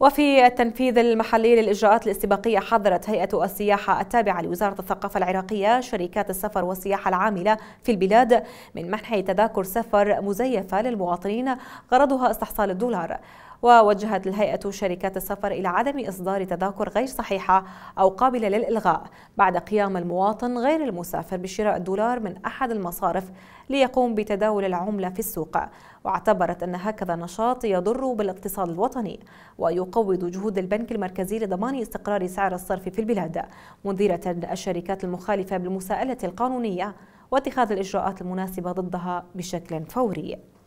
وفي التنفيذ المحلي للإجراءات الاستباقية حضرت هيئة السياحة التابعة لوزارة الثقافة العراقية شركات السفر والسياحة العاملة في البلاد من منح تذاكر سفر مزيفة للمواطنين غرضها استحصال الدولار ووجهت الهيئة شركات السفر إلى عدم إصدار تذاكر غير صحيحة أو قابلة للإلغاء بعد قيام المواطن غير المسافر بشراء الدولار من أحد المصارف ليقوم بتداول العملة في السوق واعتبرت أن هكذا النشاط يضر بالاقتصاد الوطني ويقوض جهود البنك المركزي لضمان استقرار سعر الصرف في البلاد منذرة الشركات المخالفة بالمساءلة القانونية واتخاذ الإجراءات المناسبة ضدها بشكل فوري